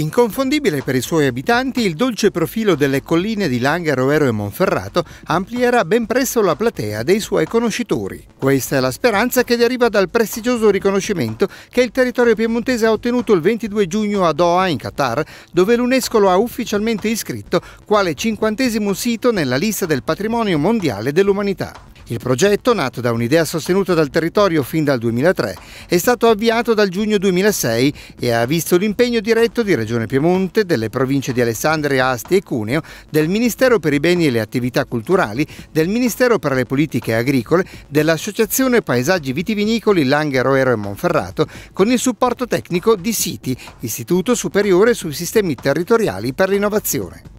Inconfondibile per i suoi abitanti, il dolce profilo delle colline di Langaroero e Monferrato amplierà ben presto la platea dei suoi conoscitori. Questa è la speranza che deriva dal prestigioso riconoscimento che il territorio piemontese ha ottenuto il 22 giugno a Doha, in Qatar, dove l'UNESCO lo ha ufficialmente iscritto quale cinquantesimo sito nella lista del patrimonio mondiale dell'umanità. Il progetto, nato da un'idea sostenuta dal territorio fin dal 2003, è stato avviato dal giugno 2006 e ha visto l'impegno diretto di Regione Piemonte, delle province di Alessandria, Asti e Cuneo, del Ministero per i beni e le attività culturali, del Ministero per le politiche agricole, dell'Associazione Paesaggi Vitivinicoli Langheroero e Monferrato, con il supporto tecnico di SITI, Istituto Superiore sui Sistemi Territoriali per l'Innovazione.